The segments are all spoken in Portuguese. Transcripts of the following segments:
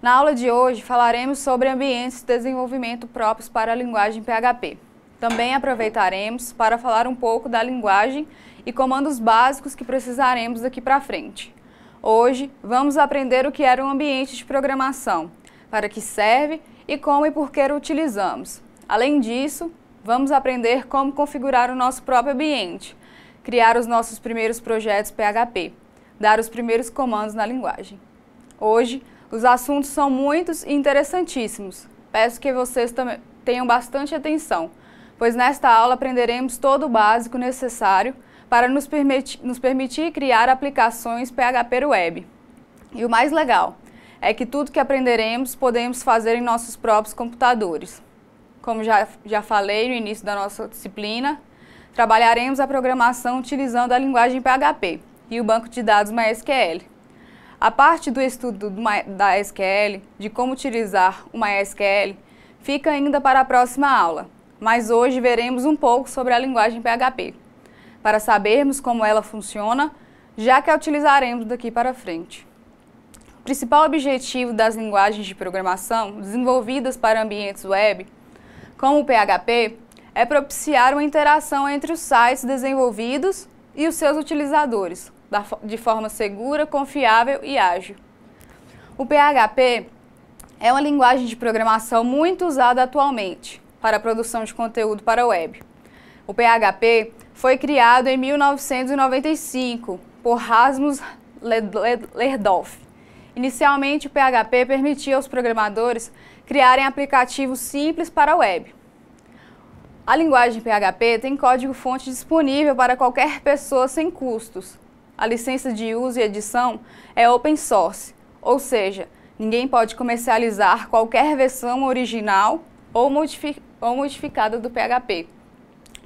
Na aula de hoje falaremos sobre ambientes de desenvolvimento próprios para a linguagem PHP. Também aproveitaremos para falar um pouco da linguagem e comandos básicos que precisaremos daqui para frente. Hoje vamos aprender o que era um ambiente de programação, para que serve e como e por que o utilizamos. Além disso, vamos aprender como configurar o nosso próprio ambiente, criar os nossos primeiros projetos PHP, dar os primeiros comandos na linguagem. Hoje, os assuntos são muitos e interessantíssimos. Peço que vocês tenham bastante atenção, pois nesta aula aprenderemos todo o básico necessário para nos, permiti nos permitir criar aplicações PHP Web. E o mais legal é que tudo que aprenderemos podemos fazer em nossos próprios computadores. Como já, já falei no início da nossa disciplina, trabalharemos a programação utilizando a linguagem PHP e o banco de dados MySQL. A parte do estudo do, da SQL, de como utilizar uma SQL, fica ainda para a próxima aula, mas hoje veremos um pouco sobre a linguagem PHP, para sabermos como ela funciona, já que a utilizaremos daqui para frente. O principal objetivo das linguagens de programação desenvolvidas para ambientes web, como o PHP, é propiciar uma interação entre os sites desenvolvidos e os seus utilizadores, de forma segura, confiável e ágil. O PHP é uma linguagem de programação muito usada atualmente para a produção de conteúdo para a web. O PHP foi criado em 1995 por Rasmus Lerdorf. Inicialmente, o PHP permitia aos programadores criarem aplicativos simples para a web. A linguagem PHP tem código-fonte disponível para qualquer pessoa sem custos, a licença de uso e edição é open source, ou seja, ninguém pode comercializar qualquer versão original ou, ou modificada do PHP.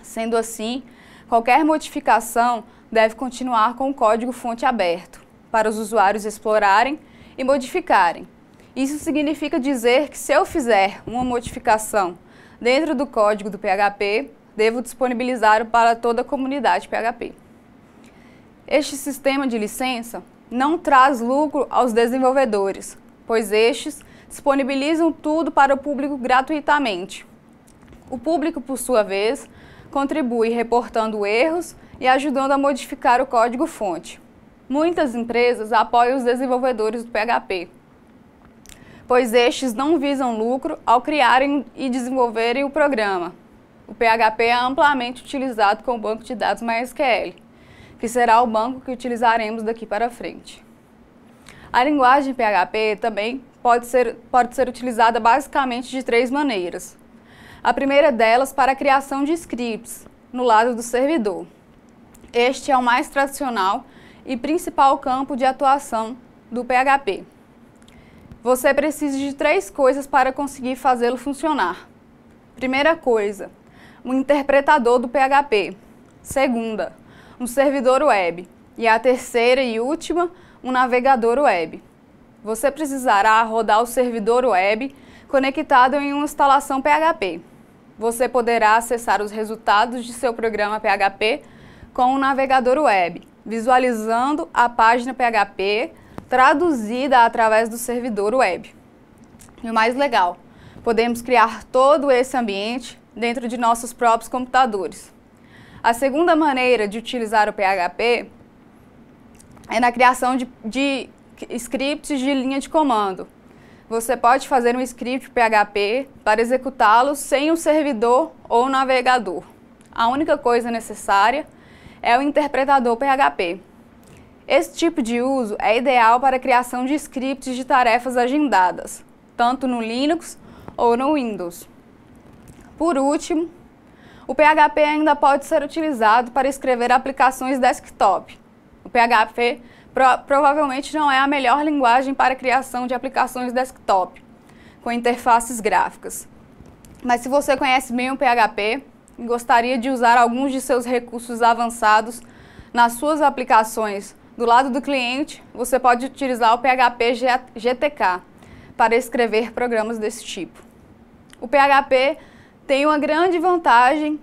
Sendo assim, qualquer modificação deve continuar com o código-fonte aberto, para os usuários explorarem e modificarem. Isso significa dizer que se eu fizer uma modificação dentro do código do PHP, devo disponibilizá-lo para toda a comunidade PHP. Este sistema de licença não traz lucro aos desenvolvedores, pois estes disponibilizam tudo para o público gratuitamente. O público, por sua vez, contribui reportando erros e ajudando a modificar o código-fonte. Muitas empresas apoiam os desenvolvedores do PHP, pois estes não visam lucro ao criarem e desenvolverem o programa. O PHP é amplamente utilizado como banco de dados MySQL que será o banco que utilizaremos daqui para frente. A linguagem PHP também pode ser, pode ser utilizada basicamente de três maneiras. A primeira delas para a criação de scripts, no lado do servidor. Este é o mais tradicional e principal campo de atuação do PHP. Você precisa de três coisas para conseguir fazê-lo funcionar. Primeira coisa, um interpretador do PHP. Segunda, um servidor web e a terceira e última, um navegador web. Você precisará rodar o servidor web conectado em uma instalação PHP. Você poderá acessar os resultados de seu programa PHP com o um navegador web, visualizando a página PHP traduzida através do servidor web. E o mais legal, podemos criar todo esse ambiente dentro de nossos próprios computadores. A segunda maneira de utilizar o PHP é na criação de, de scripts de linha de comando. Você pode fazer um script PHP para executá-lo sem o servidor ou navegador. A única coisa necessária é o interpretador PHP. Esse tipo de uso é ideal para a criação de scripts de tarefas agendadas, tanto no Linux ou no Windows. Por último, o PHP ainda pode ser utilizado para escrever aplicações desktop. O PHP pro provavelmente não é a melhor linguagem para criação de aplicações desktop, com interfaces gráficas. Mas se você conhece bem o PHP e gostaria de usar alguns de seus recursos avançados nas suas aplicações do lado do cliente, você pode utilizar o PHP GTK para escrever programas desse tipo. O PHP tem uma grande vantagem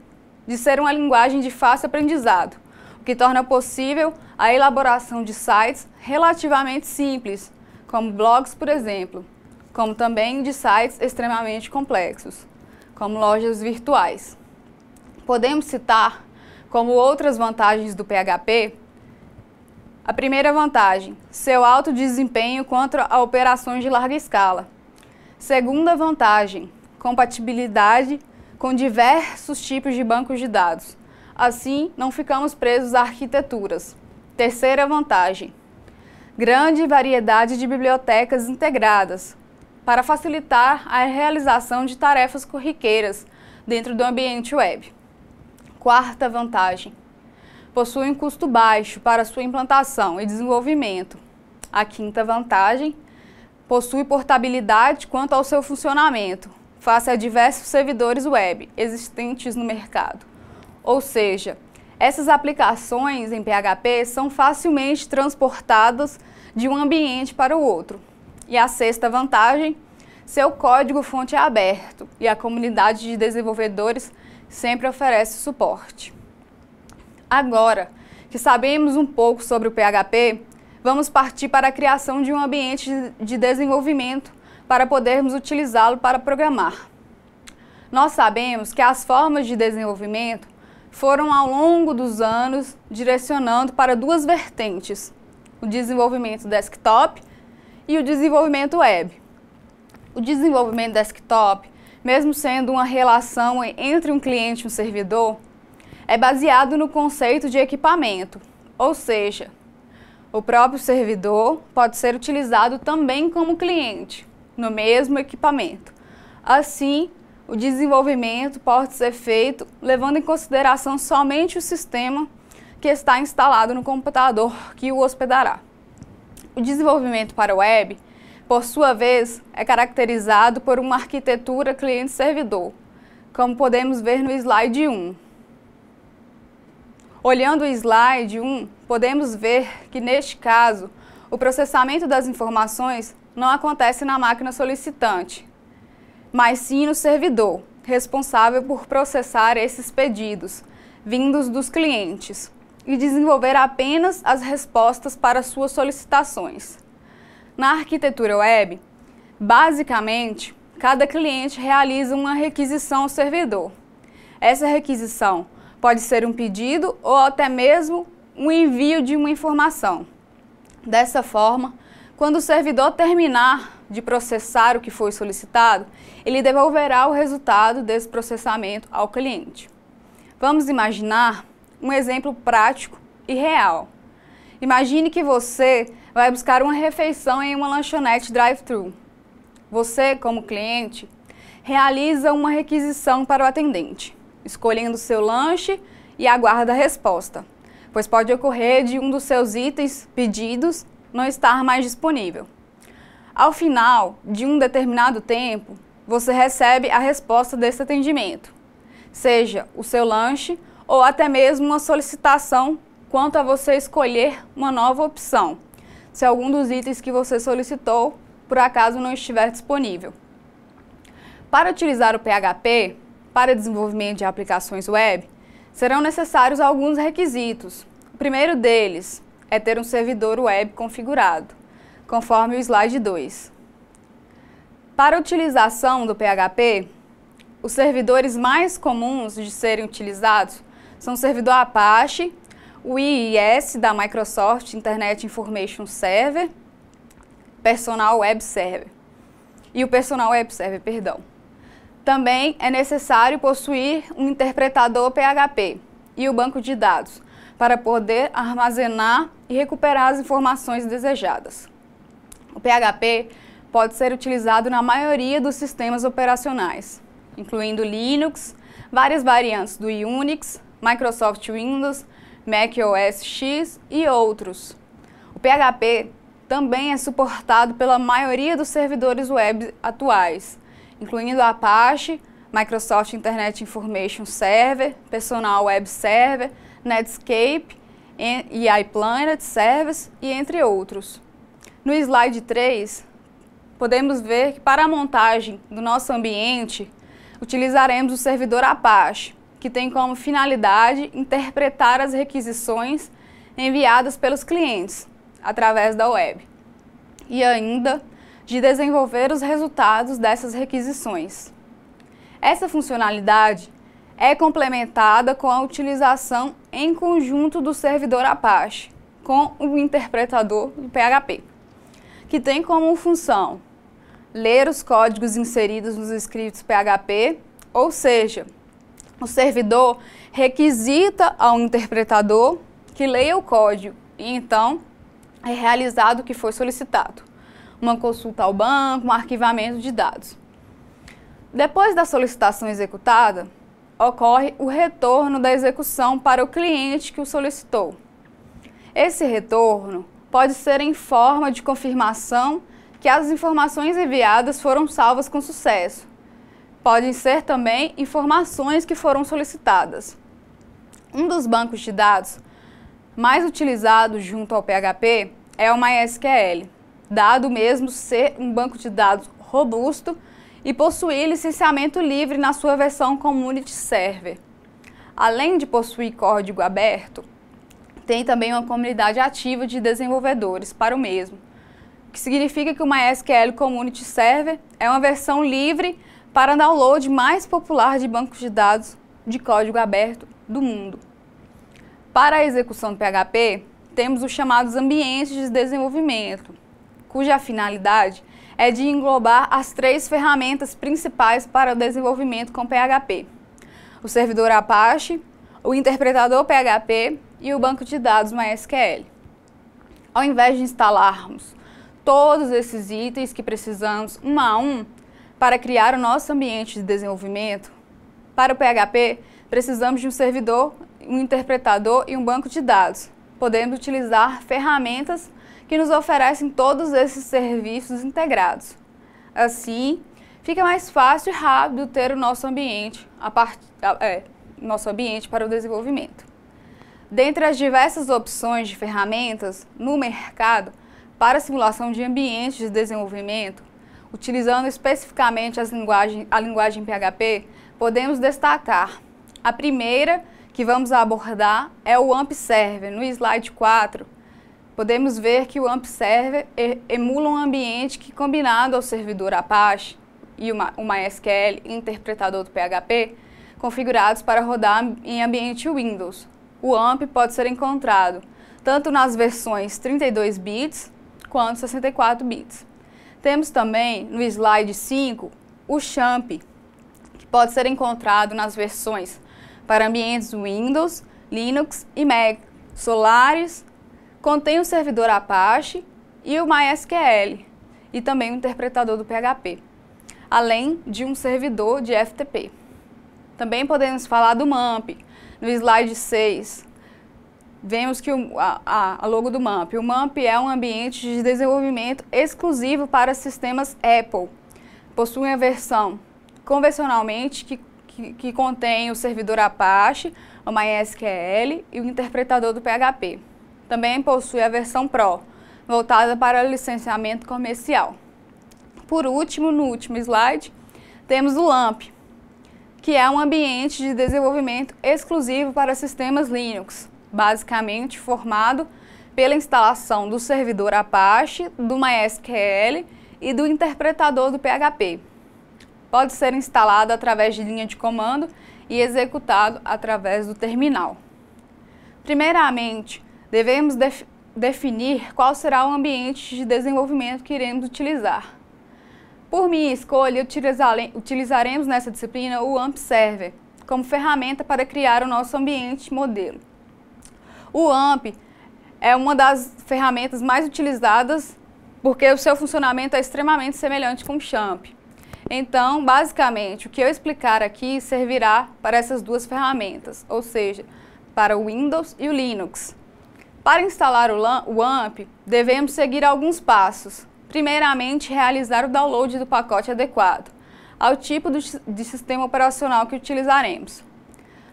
de ser uma linguagem de fácil aprendizado, o que torna possível a elaboração de sites relativamente simples, como blogs, por exemplo, como também de sites extremamente complexos, como lojas virtuais. Podemos citar como outras vantagens do PHP a primeira vantagem, seu alto desempenho contra operações de larga escala. Segunda vantagem, compatibilidade com diversos tipos de bancos de dados. Assim, não ficamos presos a arquiteturas. Terceira vantagem: grande variedade de bibliotecas integradas para facilitar a realização de tarefas corriqueiras dentro do ambiente web. Quarta vantagem: possui um custo baixo para sua implantação e desenvolvimento. A quinta vantagem: possui portabilidade quanto ao seu funcionamento, face a diversos servidores web existentes no mercado. Ou seja, essas aplicações em PHP são facilmente transportadas de um ambiente para o outro. E a sexta vantagem, seu código-fonte é aberto e a comunidade de desenvolvedores sempre oferece suporte. Agora que sabemos um pouco sobre o PHP, vamos partir para a criação de um ambiente de desenvolvimento para podermos utilizá-lo para programar. Nós sabemos que as formas de desenvolvimento foram ao longo dos anos direcionando para duas vertentes, o desenvolvimento desktop e o desenvolvimento web. O desenvolvimento desktop, mesmo sendo uma relação entre um cliente e um servidor, é baseado no conceito de equipamento, ou seja, o próprio servidor pode ser utilizado também como cliente no mesmo equipamento. Assim, o desenvolvimento pode ser feito levando em consideração somente o sistema que está instalado no computador que o hospedará. O desenvolvimento para web, por sua vez, é caracterizado por uma arquitetura cliente-servidor, como podemos ver no slide 1. Olhando o slide 1, podemos ver que, neste caso, o processamento das informações não acontece na máquina solicitante, mas sim no servidor, responsável por processar esses pedidos, vindos dos clientes, e desenvolver apenas as respostas para suas solicitações. Na arquitetura web, basicamente, cada cliente realiza uma requisição ao servidor. Essa requisição pode ser um pedido ou até mesmo um envio de uma informação. Dessa forma, quando o servidor terminar de processar o que foi solicitado, ele devolverá o resultado desse processamento ao cliente. Vamos imaginar um exemplo prático e real. Imagine que você vai buscar uma refeição em uma lanchonete drive-thru. Você, como cliente, realiza uma requisição para o atendente, escolhendo seu lanche e aguarda a resposta, pois pode ocorrer de um dos seus itens pedidos não estar mais disponível. Ao final de um determinado tempo, você recebe a resposta desse atendimento, seja o seu lanche ou até mesmo uma solicitação quanto a você escolher uma nova opção, se algum dos itens que você solicitou por acaso não estiver disponível. Para utilizar o PHP, para desenvolvimento de aplicações web, serão necessários alguns requisitos. O primeiro deles é ter um servidor web configurado, conforme o slide 2. Para a utilização do PHP, os servidores mais comuns de serem utilizados são o servidor Apache, o IIS da Microsoft Internet Information Server, Personal Web Server e o Personal Web Server, perdão. Também é necessário possuir um interpretador PHP e o banco de dados, para poder armazenar e recuperar as informações desejadas. O PHP pode ser utilizado na maioria dos sistemas operacionais, incluindo Linux, várias variantes do Unix, Microsoft Windows, Mac OS X e outros. O PHP também é suportado pela maioria dos servidores web atuais, incluindo Apache, Microsoft Internet Information Server, Personal Web Server, Netscape, e iPlanet, Service e entre outros. No slide 3, podemos ver que para a montagem do nosso ambiente, utilizaremos o servidor Apache, que tem como finalidade interpretar as requisições enviadas pelos clientes através da web e ainda de desenvolver os resultados dessas requisições. Essa funcionalidade é complementada com a utilização em conjunto do servidor Apache com o interpretador PHP, que tem como função ler os códigos inseridos nos scripts PHP, ou seja, o servidor requisita ao interpretador que leia o código e então é realizado o que foi solicitado, uma consulta ao banco, um arquivamento de dados. Depois da solicitação executada, ocorre o retorno da execução para o cliente que o solicitou. Esse retorno pode ser em forma de confirmação que as informações enviadas foram salvas com sucesso. Podem ser também informações que foram solicitadas. Um dos bancos de dados mais utilizados junto ao PHP é o MySQL, dado mesmo ser um banco de dados robusto e possuir licenciamento livre na sua versão Community Server. Além de possuir código aberto, tem também uma comunidade ativa de desenvolvedores para o mesmo, o que significa que o MySQL Community Server é uma versão livre para download mais popular de bancos de dados de código aberto do mundo. Para a execução do PHP, temos os chamados ambientes de desenvolvimento, cuja finalidade é de englobar as três ferramentas principais para o desenvolvimento com PHP: o servidor Apache, o interpretador PHP e o banco de dados MySQL. Ao invés de instalarmos todos esses itens que precisamos um a um para criar o nosso ambiente de desenvolvimento, para o PHP precisamos de um servidor, um interpretador e um banco de dados, podendo utilizar ferramentas que nos oferecem todos esses serviços integrados. Assim, fica mais fácil e rápido ter o nosso ambiente, a part... é, nosso ambiente para o desenvolvimento. Dentre as diversas opções de ferramentas no mercado para simulação de ambientes de desenvolvimento, utilizando especificamente as linguagem, a linguagem PHP, podemos destacar a primeira que vamos abordar é o AMP Server. no slide 4, podemos ver que o AMP Server emula um ambiente que, combinado ao servidor Apache e o MySQL interpretador do PHP, configurados para rodar em ambiente Windows. O AMP pode ser encontrado tanto nas versões 32 bits quanto 64 bits. Temos também no slide 5 o XAMPP, que pode ser encontrado nas versões para ambientes Windows, Linux e Mac, Solaris, Contém o servidor Apache e o MySQL, e também o interpretador do PHP, além de um servidor de FTP. Também podemos falar do MAMP. No slide 6, vemos que o a, a logo do MAMP. O MAMP é um ambiente de desenvolvimento exclusivo para sistemas Apple. Possui a versão convencionalmente que, que, que contém o servidor Apache, o MySQL e o interpretador do PHP também possui a versão Pro, voltada para licenciamento comercial. Por último, no último slide, temos o LAMP, que é um ambiente de desenvolvimento exclusivo para sistemas Linux, basicamente formado pela instalação do servidor Apache, do MySQL e do interpretador do PHP. Pode ser instalado através de linha de comando e executado através do terminal. Primeiramente, Devemos def definir qual será o ambiente de desenvolvimento que iremos utilizar. Por minha escolha, utilizaremos nessa disciplina o AMP Server como ferramenta para criar o nosso ambiente modelo. O AMP é uma das ferramentas mais utilizadas porque o seu funcionamento é extremamente semelhante com o Champ. Então, basicamente, o que eu explicar aqui servirá para essas duas ferramentas, ou seja, para o Windows e o Linux. Para instalar o AMP, devemos seguir alguns passos. Primeiramente, realizar o download do pacote adequado ao tipo de sistema operacional que utilizaremos.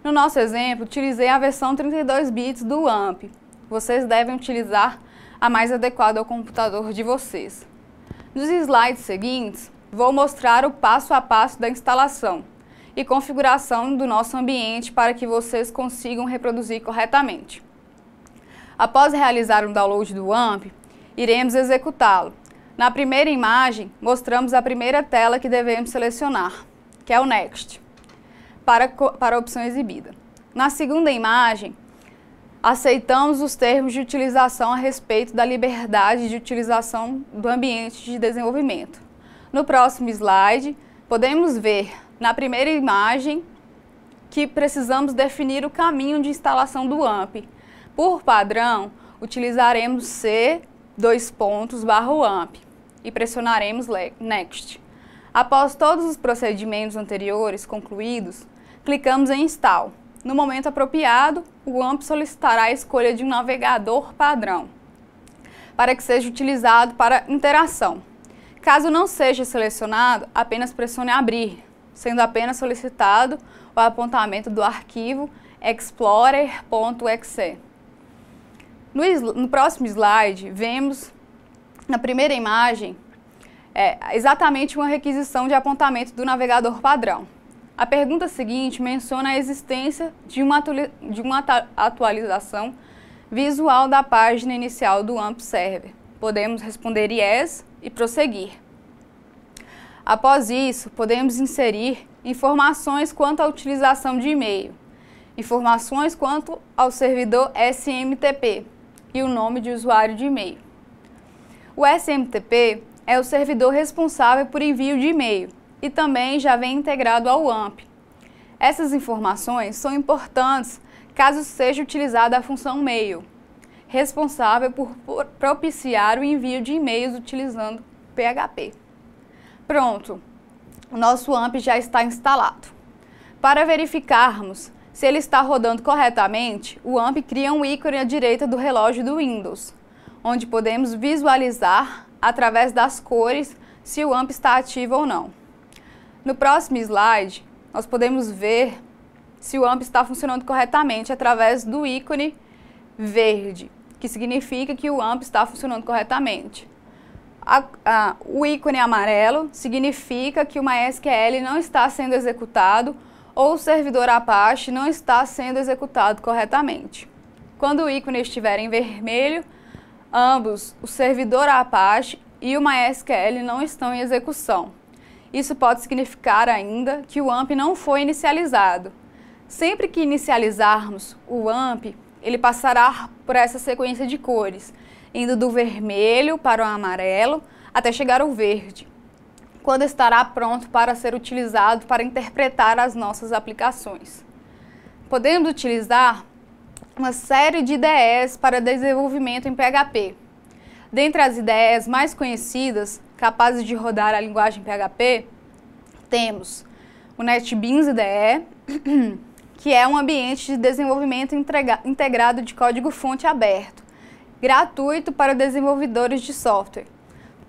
No nosso exemplo, utilizei a versão 32 bits do AMP. Vocês devem utilizar a mais adequada ao computador de vocês. Nos slides seguintes, vou mostrar o passo a passo da instalação e configuração do nosso ambiente para que vocês consigam reproduzir corretamente. Após realizar um download do AMP, iremos executá-lo. Na primeira imagem, mostramos a primeira tela que devemos selecionar, que é o Next, para, para a opção exibida. Na segunda imagem, aceitamos os termos de utilização a respeito da liberdade de utilização do ambiente de desenvolvimento. No próximo slide, podemos ver, na primeira imagem, que precisamos definir o caminho de instalação do AMP, por padrão, utilizaremos C, dois pontos, barra amp e pressionaremos Next. Após todos os procedimentos anteriores concluídos, clicamos em Install. No momento apropriado, o AMP solicitará a escolha de um navegador padrão para que seja utilizado para interação. Caso não seja selecionado, apenas pressione Abrir, sendo apenas solicitado o apontamento do arquivo explorer.exe. No, no próximo slide, vemos na primeira imagem é, exatamente uma requisição de apontamento do navegador padrão. A pergunta seguinte menciona a existência de uma, de uma atualização visual da página inicial do AMP Server. Podemos responder yes e prosseguir. Após isso, podemos inserir informações quanto à utilização de e-mail, informações quanto ao servidor SMTP, e o nome de usuário de e-mail. O SMTP é o servidor responsável por envio de e-mail e também já vem integrado ao AMP. Essas informações são importantes caso seja utilizada a função mail, responsável por propiciar o envio de e-mails utilizando PHP. Pronto, o nosso AMP já está instalado. Para verificarmos se ele está rodando corretamente, o AMP cria um ícone à direita do relógio do Windows, onde podemos visualizar, através das cores, se o AMP está ativo ou não. No próximo slide, nós podemos ver se o AMP está funcionando corretamente através do ícone verde, que significa que o AMP está funcionando corretamente. A, a, o ícone amarelo significa que o MySQL não está sendo executado ou o servidor Apache não está sendo executado corretamente. Quando o ícone estiver em vermelho, ambos, o servidor Apache e o MySQL não estão em execução. Isso pode significar ainda que o AMP não foi inicializado. Sempre que inicializarmos o AMP, ele passará por essa sequência de cores, indo do vermelho para o amarelo até chegar ao verde quando estará pronto para ser utilizado para interpretar as nossas aplicações. Podemos utilizar uma série de IDEs para desenvolvimento em PHP. Dentre as IDEs mais conhecidas, capazes de rodar a linguagem PHP, temos o NetBeans IDE, que é um ambiente de desenvolvimento integrado de código-fonte aberto, gratuito para desenvolvedores de software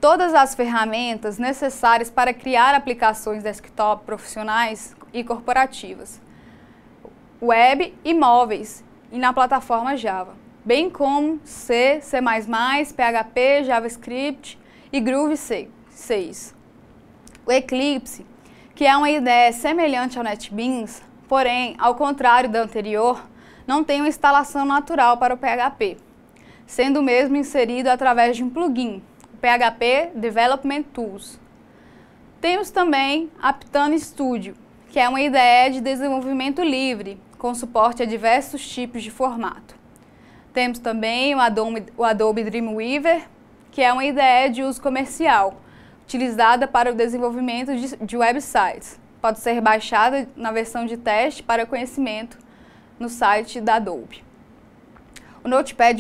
todas as ferramentas necessárias para criar aplicações desktop profissionais e corporativas, web e móveis, e na plataforma Java, bem como C, C++, PHP, JavaScript e Groove 6. O Eclipse, que é uma ideia semelhante ao NetBeans, porém, ao contrário da anterior, não tem uma instalação natural para o PHP, sendo mesmo inserido através de um plugin, PHP Development Tools. Temos também a Ptan Studio, que é uma ideia de desenvolvimento livre, com suporte a diversos tipos de formato. Temos também o Adobe, o Adobe Dreamweaver, que é uma ideia de uso comercial, utilizada para o desenvolvimento de, de websites. Pode ser baixada na versão de teste para conhecimento no site da Adobe. O Notepad++,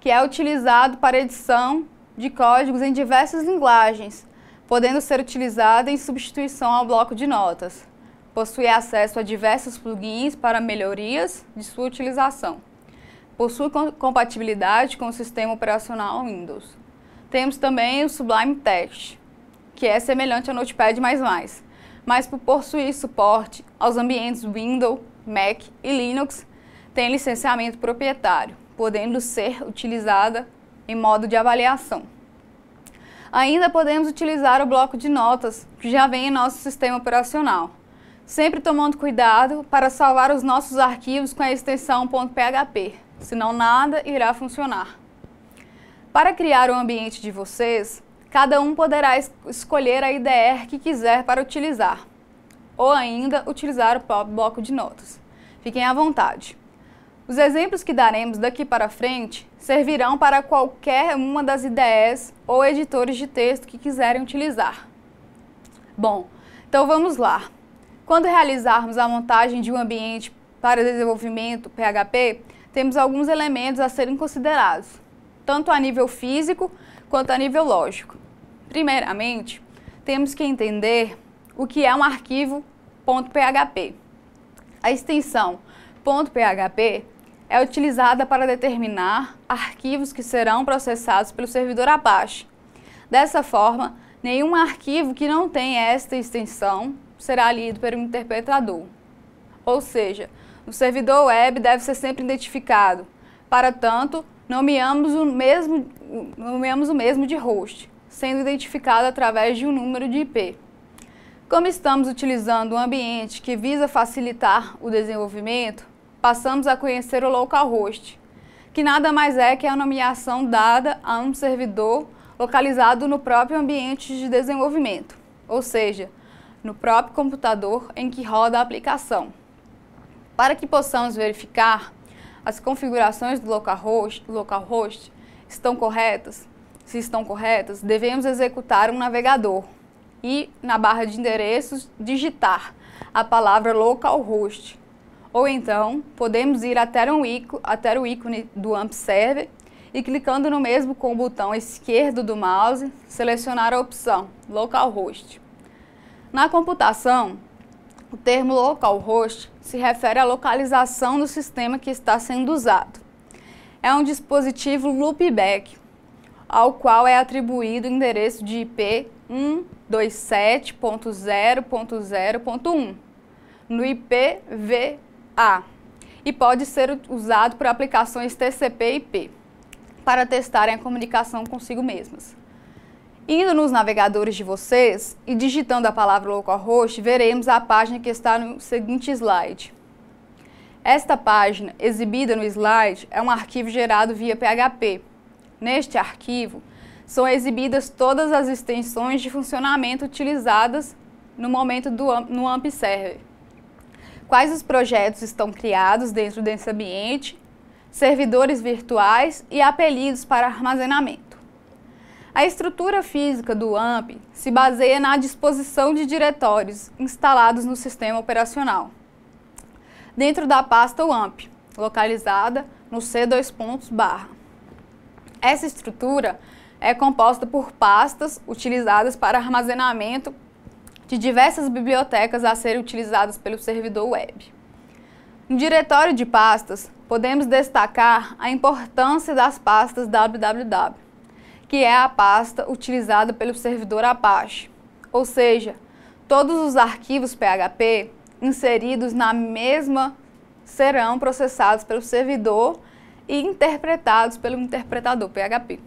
que é utilizado para edição de códigos em diversas linguagens, podendo ser utilizada em substituição ao bloco de notas. Possui acesso a diversos plugins para melhorias de sua utilização. Possui compatibilidade com o sistema operacional Windows. Temos também o Sublime Text, que é semelhante ao Notepad++, mas por possuir suporte aos ambientes Windows, Mac e Linux, tem licenciamento proprietário, podendo ser utilizada em modo de avaliação. Ainda podemos utilizar o bloco de notas que já vem em nosso sistema operacional, sempre tomando cuidado para salvar os nossos arquivos com a extensão .php, senão nada irá funcionar. Para criar o ambiente de vocês, cada um poderá es escolher a IDR que quiser para utilizar, ou ainda utilizar o próprio bloco de notas. Fiquem à vontade. Os exemplos que daremos daqui para frente servirão para qualquer uma das ideias ou editores de texto que quiserem utilizar. Bom, então vamos lá. Quando realizarmos a montagem de um ambiente para desenvolvimento PHP, temos alguns elementos a serem considerados, tanto a nível físico quanto a nível lógico. Primeiramente, temos que entender o que é um arquivo .php. A extensão .php é utilizada para determinar arquivos que serão processados pelo servidor Apache. Dessa forma, nenhum arquivo que não tenha esta extensão será lido pelo interpretador. Ou seja, o servidor web deve ser sempre identificado. Para tanto, nomeamos o mesmo, nomeamos o mesmo de host, sendo identificado através de um número de IP. Como estamos utilizando um ambiente que visa facilitar o desenvolvimento, passamos a conhecer o localhost, que nada mais é que a nomeação dada a um servidor localizado no próprio ambiente de desenvolvimento, ou seja, no próprio computador em que roda a aplicação. Para que possamos verificar as configurações do localhost, localhost estão corretas, se estão corretas, devemos executar um navegador e, na barra de endereços, digitar a palavra localhost ou então, podemos ir até, um ícone, até o ícone do AMP Server e clicando no mesmo com o botão esquerdo do mouse, selecionar a opção Localhost. Na computação, o termo localhost se refere à localização do sistema que está sendo usado. É um dispositivo loopback, ao qual é atribuído o endereço de IP 127.0.0.1 no IPv a e pode ser usado por aplicações TCP e IP para testarem a comunicação consigo mesmas. Indo nos navegadores de vocês e digitando a palavra localhost, veremos a página que está no seguinte slide. Esta página, exibida no slide, é um arquivo gerado via PHP. Neste arquivo, são exibidas todas as extensões de funcionamento utilizadas no momento do no AMP Server quais os projetos estão criados dentro desse ambiente, servidores virtuais e apelidos para armazenamento. A estrutura física do AMP se baseia na disposição de diretórios instalados no sistema operacional, dentro da pasta AMP, localizada no C2 pontos barra. Essa estrutura é composta por pastas utilizadas para armazenamento de diversas bibliotecas a serem utilizadas pelo servidor web. No diretório de pastas, podemos destacar a importância das pastas www, que é a pasta utilizada pelo servidor Apache, ou seja, todos os arquivos PHP inseridos na mesma serão processados pelo servidor e interpretados pelo interpretador PHP.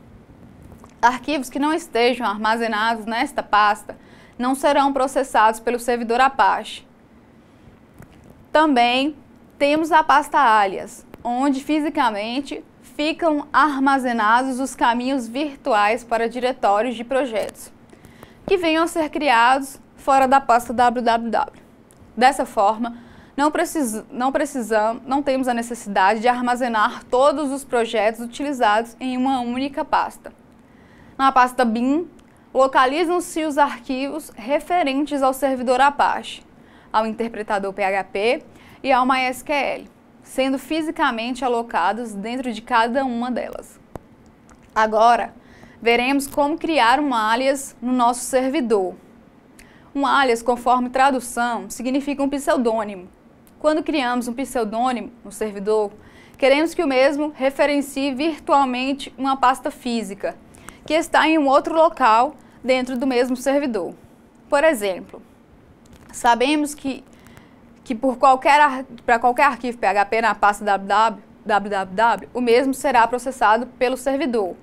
Arquivos que não estejam armazenados nesta pasta não serão processados pelo servidor Apache. Também temos a pasta alias, onde fisicamente ficam armazenados os caminhos virtuais para diretórios de projetos, que venham a ser criados fora da pasta www. Dessa forma, não, não precisamos, não temos a necessidade de armazenar todos os projetos utilizados em uma única pasta. Na pasta BIM, localizam-se os arquivos referentes ao servidor Apache, ao interpretador PHP e ao MySQL, sendo fisicamente alocados dentro de cada uma delas. Agora, veremos como criar um alias no nosso servidor. Um alias, conforme tradução, significa um pseudônimo. Quando criamos um pseudônimo no servidor, queremos que o mesmo referencie virtualmente uma pasta física, que está em um outro local dentro do mesmo servidor. Por exemplo, sabemos que, que para qualquer, qualquer arquivo PHP na pasta www, www, o mesmo será processado pelo servidor.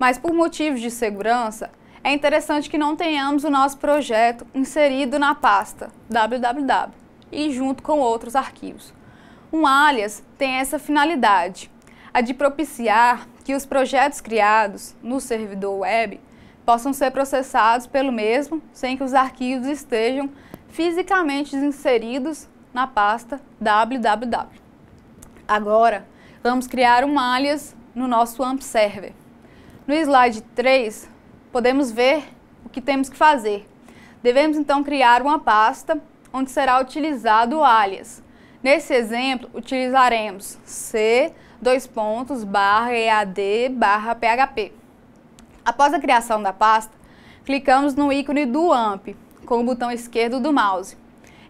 Mas por motivos de segurança, é interessante que não tenhamos o nosso projeto inserido na pasta www e junto com outros arquivos. Um alias tem essa finalidade, a de propiciar que os projetos criados no servidor web possam ser processados pelo mesmo, sem que os arquivos estejam fisicamente inseridos na pasta www. Agora, vamos criar um alias no nosso AMP Server. No slide 3, podemos ver o que temos que fazer. Devemos então criar uma pasta onde será utilizado o alias. Nesse exemplo, utilizaremos c dois pontos barra ead barra php. Após a criação da pasta, clicamos no ícone do AMP com o botão esquerdo do mouse.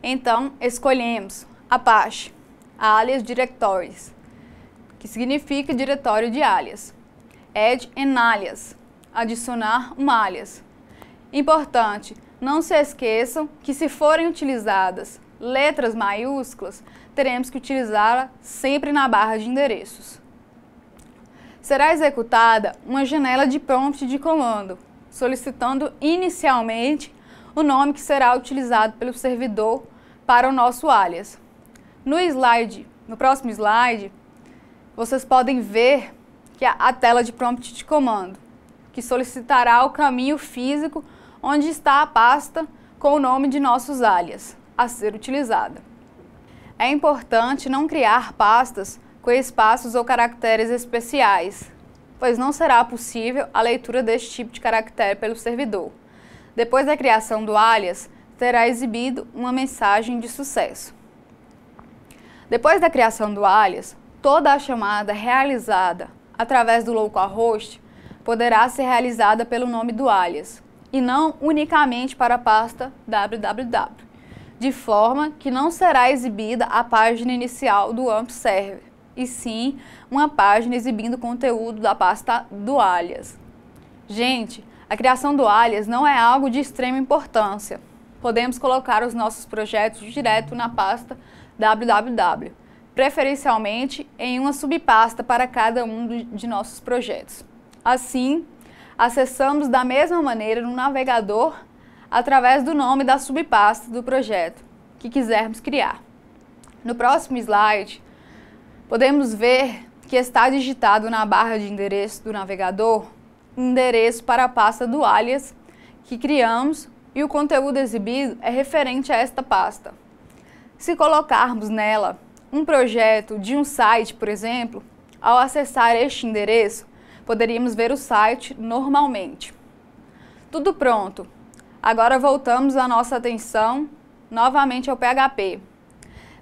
Então, escolhemos Apache, alias Directories, que significa diretório de alias. Add an alias, adicionar um alias. Importante, não se esqueçam que se forem utilizadas letras maiúsculas, teremos que utilizá-la sempre na barra de endereços será executada uma janela de prompt de comando, solicitando inicialmente o nome que será utilizado pelo servidor para o nosso alias. No slide, no próximo slide, vocês podem ver que a, a tela de prompt de comando, que solicitará o caminho físico onde está a pasta com o nome de nossos alias a ser utilizada. É importante não criar pastas com espaços ou caracteres especiais, pois não será possível a leitura deste tipo de caractere pelo servidor. Depois da criação do alias, terá exibido uma mensagem de sucesso. Depois da criação do alias, toda a chamada realizada através do localhost poderá ser realizada pelo nome do alias e não unicamente para a pasta www, de forma que não será exibida a página inicial do AMP Server e sim uma página exibindo conteúdo da pasta do alias. Gente, a criação do alias não é algo de extrema importância. Podemos colocar os nossos projetos direto na pasta www, preferencialmente em uma subpasta para cada um de nossos projetos. Assim, acessamos da mesma maneira no navegador através do nome da subpasta do projeto que quisermos criar. No próximo slide, podemos ver que está digitado na barra de endereço do navegador endereço para a pasta do alias que criamos e o conteúdo exibido é referente a esta pasta. Se colocarmos nela um projeto de um site, por exemplo, ao acessar este endereço, poderíamos ver o site normalmente. Tudo pronto. Agora voltamos a nossa atenção novamente ao PHP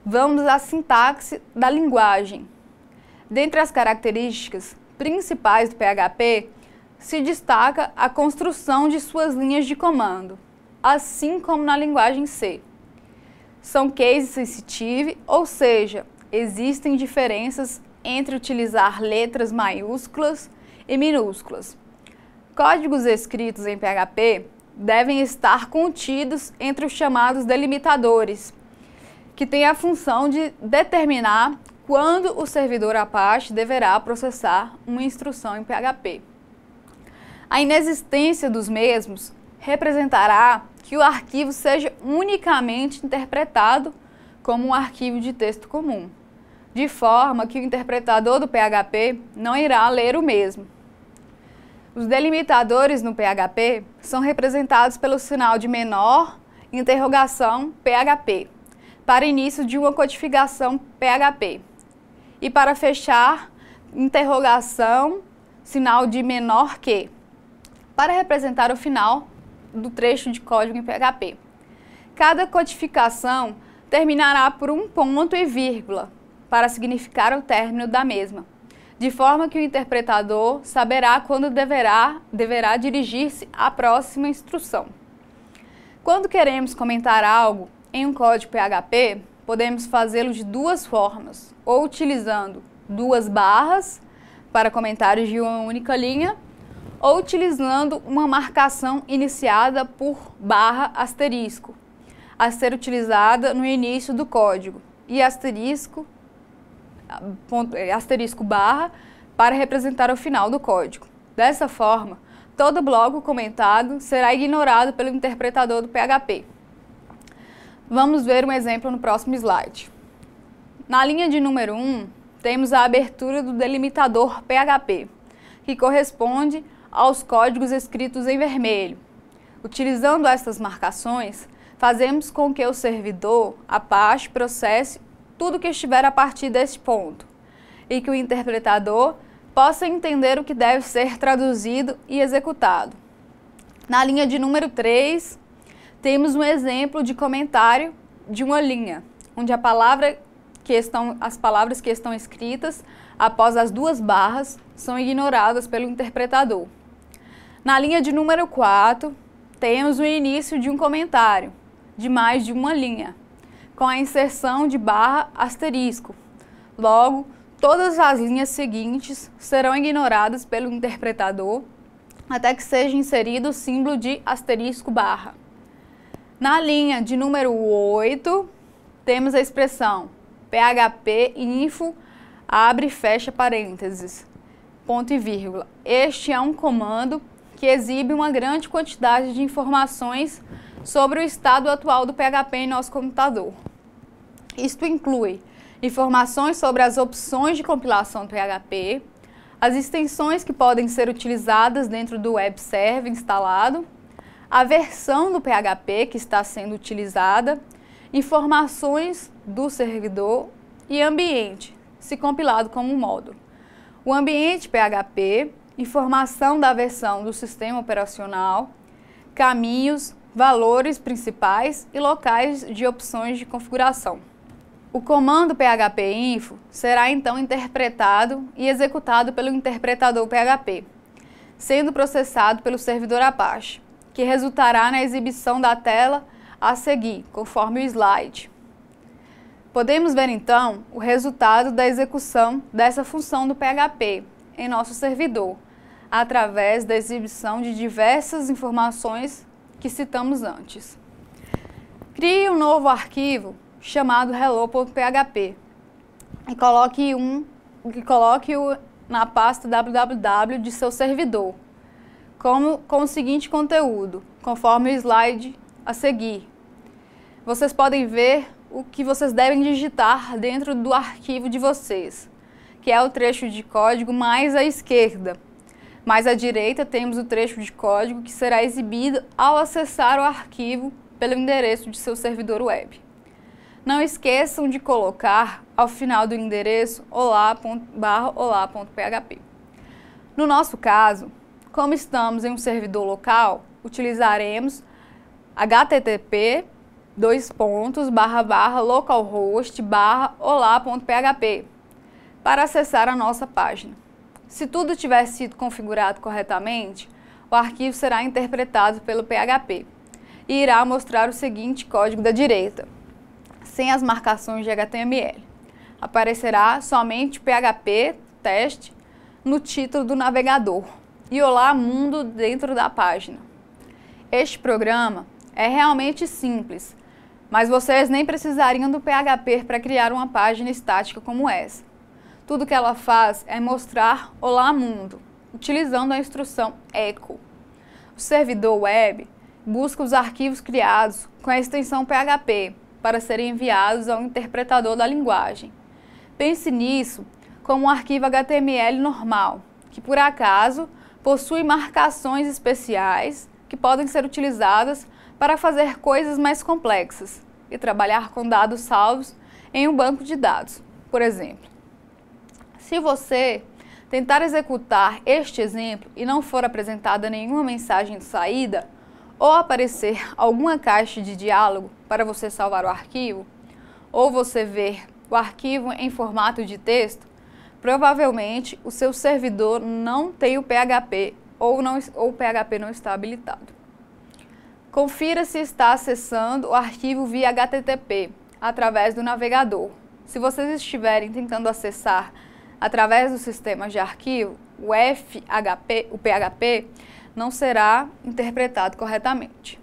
vamos à sintaxe da linguagem. Dentre as características principais do PHP, se destaca a construção de suas linhas de comando, assim como na linguagem C. São case sensitive, ou seja, existem diferenças entre utilizar letras maiúsculas e minúsculas. Códigos escritos em PHP devem estar contidos entre os chamados delimitadores, que tem a função de determinar quando o servidor Apache deverá processar uma instrução em PHP. A inexistência dos mesmos representará que o arquivo seja unicamente interpretado como um arquivo de texto comum, de forma que o interpretador do PHP não irá ler o mesmo. Os delimitadores no PHP são representados pelo sinal de menor interrogação PHP para início de uma codificação PHP. E para fechar, interrogação, sinal de menor que, para representar o final do trecho de código em PHP. Cada codificação terminará por um ponto e vírgula, para significar o término da mesma, de forma que o interpretador saberá quando deverá, deverá dirigir-se à próxima instrução. Quando queremos comentar algo, em um código PHP, podemos fazê-lo de duas formas, ou utilizando duas barras para comentários de uma única linha, ou utilizando uma marcação iniciada por barra asterisco, a ser utilizada no início do código, e asterisco, ponto, é, asterisco barra para representar o final do código. Dessa forma, todo bloco comentado será ignorado pelo interpretador do PHP. Vamos ver um exemplo no próximo slide. Na linha de número 1, temos a abertura do delimitador PHP, que corresponde aos códigos escritos em vermelho. Utilizando estas marcações, fazemos com que o servidor Apache processe tudo que estiver a partir deste ponto e que o interpretador possa entender o que deve ser traduzido e executado. Na linha de número 3, temos um exemplo de comentário de uma linha, onde a palavra que estão, as palavras que estão escritas após as duas barras são ignoradas pelo interpretador. Na linha de número 4, temos o início de um comentário, de mais de uma linha, com a inserção de barra asterisco. Logo, todas as linhas seguintes serão ignoradas pelo interpretador até que seja inserido o símbolo de asterisco barra. Na linha de número 8, temos a expressão PHP info abre e fecha parênteses, ponto e vírgula. Este é um comando que exibe uma grande quantidade de informações sobre o estado atual do PHP em nosso computador. Isto inclui informações sobre as opções de compilação do PHP, as extensões que podem ser utilizadas dentro do web server instalado, a versão do PHP que está sendo utilizada, informações do servidor e ambiente, se compilado como um módulo. O ambiente PHP, informação da versão do sistema operacional, caminhos, valores principais e locais de opções de configuração. O comando PHP Info será então interpretado e executado pelo interpretador PHP, sendo processado pelo servidor Apache que resultará na exibição da tela a seguir, conforme o slide. Podemos ver então o resultado da execução dessa função do PHP em nosso servidor, através da exibição de diversas informações que citamos antes. Crie um novo arquivo chamado hello.php e coloque-o um, coloque na pasta www de seu servidor como com o seguinte conteúdo, conforme o slide a seguir. Vocês podem ver o que vocês devem digitar dentro do arquivo de vocês, que é o trecho de código mais à esquerda. Mais à direita temos o trecho de código que será exibido ao acessar o arquivo pelo endereço de seu servidor web. Não esqueçam de colocar ao final do endereço olá.php. No nosso caso, como estamos em um servidor local, utilizaremos http dois pontos, barra, barra, localhost, barra, olá.php para acessar a nossa página. Se tudo tiver sido configurado corretamente, o arquivo será interpretado pelo PHP e irá mostrar o seguinte código da direita, sem as marcações de HTML. Aparecerá somente PHP teste no título do navegador e Olá Mundo dentro da página. Este programa é realmente simples, mas vocês nem precisariam do PHP para criar uma página estática como essa. Tudo que ela faz é mostrar Olá Mundo, utilizando a instrução echo. O servidor web busca os arquivos criados com a extensão PHP para serem enviados ao interpretador da linguagem. Pense nisso como um arquivo HTML normal, que por acaso possui marcações especiais que podem ser utilizadas para fazer coisas mais complexas e trabalhar com dados salvos em um banco de dados, por exemplo. Se você tentar executar este exemplo e não for apresentada nenhuma mensagem de saída ou aparecer alguma caixa de diálogo para você salvar o arquivo, ou você ver o arquivo em formato de texto, provavelmente o seu servidor não tem o PHP ou, não, ou o PHP não está habilitado. Confira se está acessando o arquivo via HTTP através do navegador. Se vocês estiverem tentando acessar através dos sistemas de arquivo, o FHP, o PHP não será interpretado corretamente.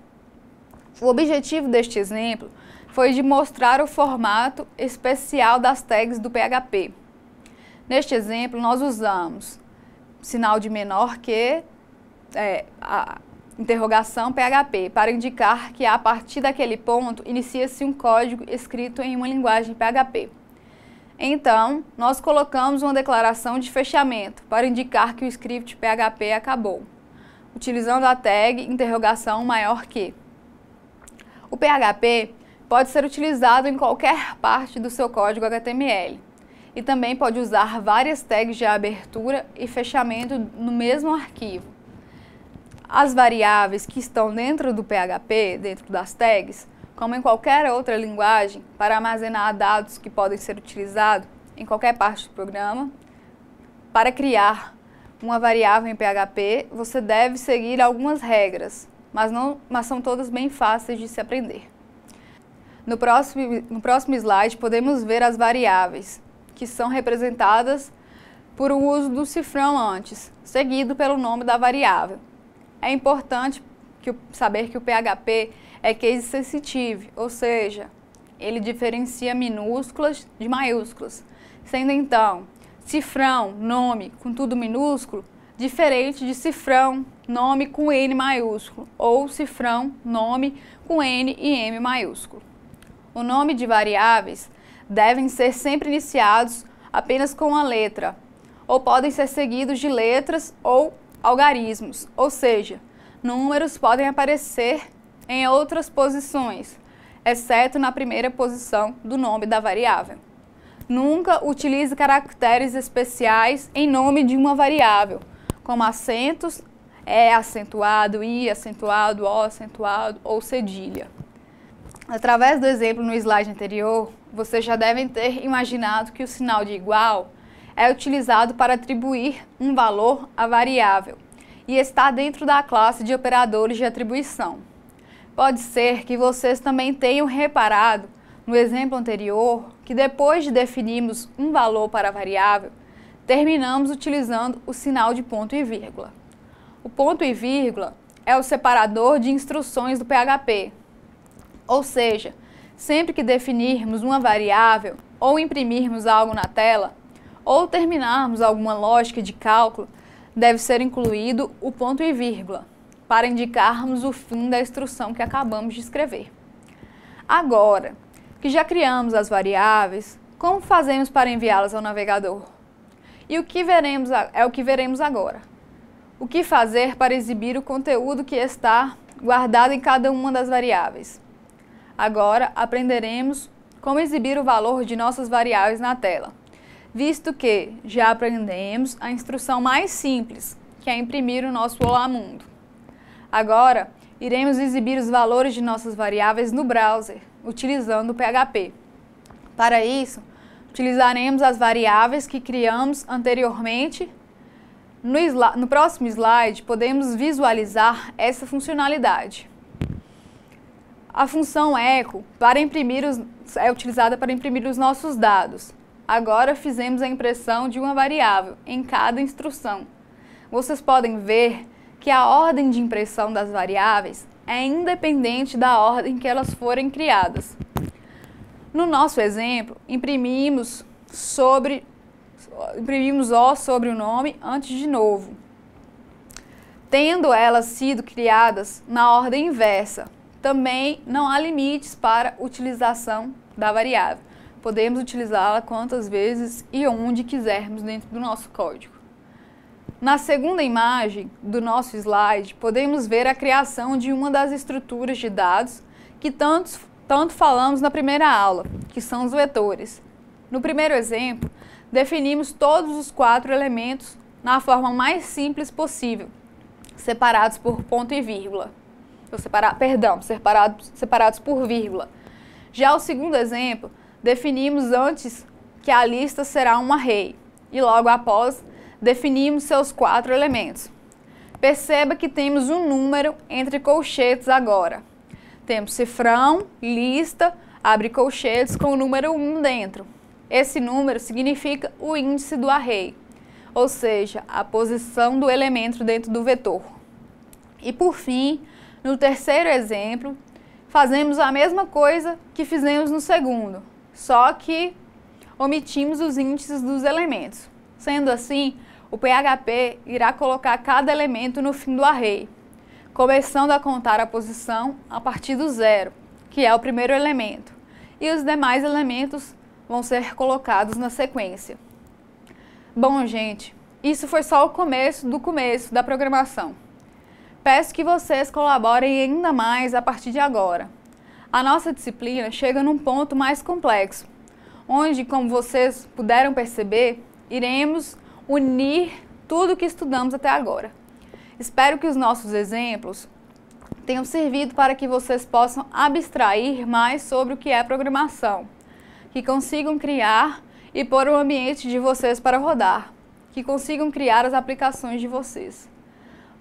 O objetivo deste exemplo foi de mostrar o formato especial das tags do PHP Neste exemplo, nós usamos sinal de menor que, é, a interrogação PHP, para indicar que a partir daquele ponto inicia-se um código escrito em uma linguagem PHP. Então, nós colocamos uma declaração de fechamento para indicar que o script PHP acabou, utilizando a tag interrogação maior que. O PHP pode ser utilizado em qualquer parte do seu código HTML e também pode usar várias tags de abertura e fechamento no mesmo arquivo. As variáveis que estão dentro do PHP, dentro das tags, como em qualquer outra linguagem, para armazenar dados que podem ser utilizados em qualquer parte do programa, para criar uma variável em PHP, você deve seguir algumas regras, mas, não, mas são todas bem fáceis de se aprender. No próximo, no próximo slide, podemos ver as variáveis, que são representadas por o uso do cifrão antes, seguido pelo nome da variável. É importante que, saber que o PHP é case sensitive, ou seja, ele diferencia minúsculas de maiúsculas, sendo então cifrão, nome com tudo minúsculo, diferente de cifrão, nome com N maiúsculo, ou cifrão, nome com N e M maiúsculo. O nome de variáveis devem ser sempre iniciados apenas com a letra, ou podem ser seguidos de letras ou algarismos, ou seja, números podem aparecer em outras posições, exceto na primeira posição do nome da variável. Nunca utilize caracteres especiais em nome de uma variável, como acentos, é acentuado, i acentuado, o acentuado ou cedilha. Através do exemplo no slide anterior, vocês já devem ter imaginado que o sinal de igual é utilizado para atribuir um valor à variável e está dentro da classe de operadores de atribuição. Pode ser que vocês também tenham reparado no exemplo anterior que depois de definirmos um valor para a variável, terminamos utilizando o sinal de ponto e vírgula. O ponto e vírgula é o separador de instruções do PHP, ou seja, Sempre que definirmos uma variável ou imprimirmos algo na tela, ou terminarmos alguma lógica de cálculo, deve ser incluído o ponto e vírgula, para indicarmos o fim da instrução que acabamos de escrever. Agora que já criamos as variáveis, como fazemos para enviá-las ao navegador? E o que veremos é o que veremos agora. O que fazer para exibir o conteúdo que está guardado em cada uma das variáveis? Agora aprenderemos como exibir o valor de nossas variáveis na tela, visto que já aprendemos a instrução mais simples, que é imprimir o nosso Olá Mundo. Agora, iremos exibir os valores de nossas variáveis no browser, utilizando o PHP. Para isso, utilizaremos as variáveis que criamos anteriormente. No, no próximo slide, podemos visualizar essa funcionalidade. A função echo para imprimir os, é utilizada para imprimir os nossos dados. Agora fizemos a impressão de uma variável em cada instrução. Vocês podem ver que a ordem de impressão das variáveis é independente da ordem que elas forem criadas. No nosso exemplo, imprimimos sobre imprimimos o sobre o nome antes de novo, tendo elas sido criadas na ordem inversa, também não há limites para utilização da variável. Podemos utilizá-la quantas vezes e onde quisermos dentro do nosso código. Na segunda imagem do nosso slide, podemos ver a criação de uma das estruturas de dados que tanto, tanto falamos na primeira aula, que são os vetores. No primeiro exemplo, definimos todos os quatro elementos na forma mais simples possível, separados por ponto e vírgula separar, perdão, separados, separados por vírgula. Já o segundo exemplo, definimos antes que a lista será um array e logo após definimos seus quatro elementos. Perceba que temos um número entre colchetes agora. Temos cifrão, lista, abre colchetes com o número 1 dentro. Esse número significa o índice do array, ou seja, a posição do elemento dentro do vetor. E por fim, no terceiro exemplo, fazemos a mesma coisa que fizemos no segundo, só que omitimos os índices dos elementos. Sendo assim, o PHP irá colocar cada elemento no fim do array, começando a contar a posição a partir do zero, que é o primeiro elemento, e os demais elementos vão ser colocados na sequência. Bom, gente, isso foi só o começo do começo da programação peço que vocês colaborem ainda mais a partir de agora. A nossa disciplina chega num ponto mais complexo, onde, como vocês puderam perceber, iremos unir tudo o que estudamos até agora. Espero que os nossos exemplos tenham servido para que vocês possam abstrair mais sobre o que é programação, que consigam criar e pôr o ambiente de vocês para rodar, que consigam criar as aplicações de vocês.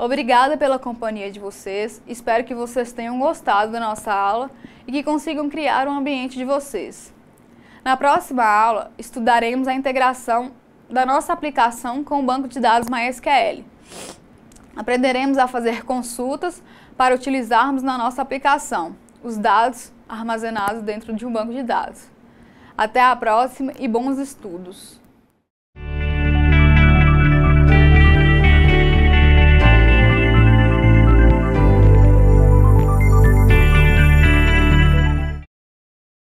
Obrigada pela companhia de vocês, espero que vocês tenham gostado da nossa aula e que consigam criar um ambiente de vocês. Na próxima aula, estudaremos a integração da nossa aplicação com o banco de dados MySQL. Aprenderemos a fazer consultas para utilizarmos na nossa aplicação os dados armazenados dentro de um banco de dados. Até a próxima e bons estudos!